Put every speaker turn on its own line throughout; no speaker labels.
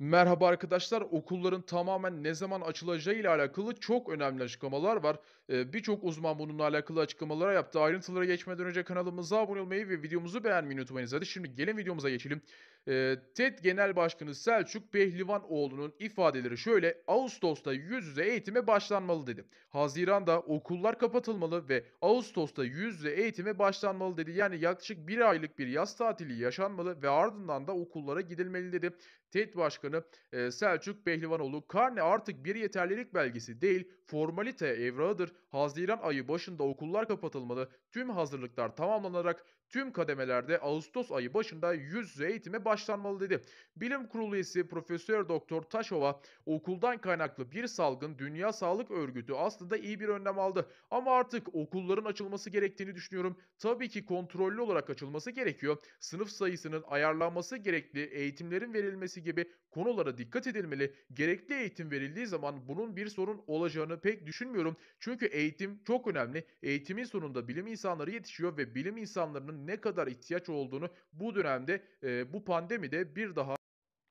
Merhaba arkadaşlar. Okulların tamamen ne zaman açılacağı ile alakalı çok önemli açıklamalar var. Ee, birçok uzman bununla alakalı açıklamalara yaptı. Ayrıntılara geçmeden önce kanalımıza abone olmayı ve videomuzu beğenmeyi unutmayınız. Hadi şimdi gelin videomuza geçelim. E, TED Genel Başkanı Selçuk Pehlivanoğlu'nun ifadeleri şöyle Ağustos'ta yüz yüze eğitime başlanmalı dedi. Haziran'da okullar kapatılmalı ve Ağustos'ta yüz yüze eğitime başlanmalı dedi. Yani yaklaşık bir aylık bir yaz tatili yaşanmalı ve ardından da okullara gidilmeli dedi. TED Başkanı e, Selçuk Pehlivanoğlu karne artık bir yeterlilik belgesi değil formalite evrağıdır. Haziran ayı başında okullar kapatılmalı. Tüm hazırlıklar tamamlanarak tüm kademelerde Ağustos ayı başında yüz yüze eğitime başlanmalı başlanmalı dedi. Bilim Kurulu üyesi Profesör Doktor Taşova okuldan kaynaklı bir salgın Dünya Sağlık Örgütü aslında iyi bir önlem aldı. Ama artık okulların açılması gerektiğini düşünüyorum. Tabii ki kontrollü olarak açılması gerekiyor. Sınıf sayısının ayarlanması gerekli, eğitimlerin verilmesi gibi konulara dikkat edilmeli. Gerekli eğitim verildiği zaman bunun bir sorun olacağını pek düşünmüyorum. Çünkü eğitim çok önemli. Eğitimin sonunda bilim insanları yetişiyor ve bilim insanlarının ne kadar ihtiyaç olduğunu bu dönemde e, bu pandemi pandemide bir daha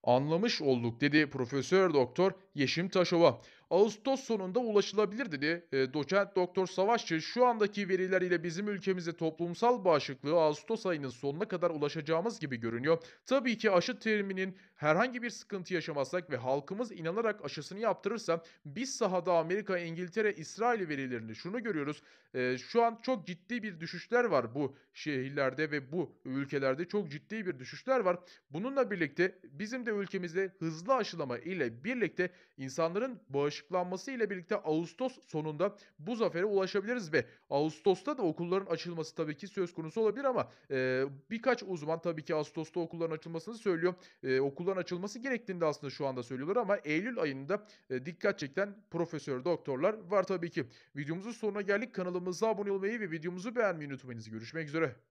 anlamış olduk dedi Profesör Doktor Yeşim Taşova. Ağustos sonunda ulaşılabilir dedi. E, doçent Doktor Savaşçı şu andaki veriler ile bizim ülkemizde toplumsal bağışıklığı Ağustos ayının sonuna kadar ulaşacağımız gibi görünüyor. Tabii ki aşı teriminin herhangi bir sıkıntı yaşamazsak ve halkımız inanarak aşısını yaptırırsa biz sahada Amerika, İngiltere, İsrail verilerini şunu görüyoruz. E, şu an çok ciddi bir düşüşler var bu şehirlerde ve bu ülkelerde çok ciddi bir düşüşler var. Bununla birlikte bizim de ülkemizde hızlı aşılama ile birlikte insanların bağışıklığı açıklanması ile birlikte Ağustos sonunda bu zafere ulaşabiliriz ve Ağustos'ta da okulların açılması tabii ki söz konusu olabilir ama e, birkaç uzman tabii ki Ağustos'ta okulların açılmasını söylüyor. E, okulların açılması gerektiğini de aslında şu anda söylüyorlar ama Eylül ayında e, dikkat çekten profesör doktorlar var tabii ki. Videomuzun sonuna geldik. Kanalımıza abone olmayı ve videomuzu beğenmeyi unutmayınız. Görüşmek üzere.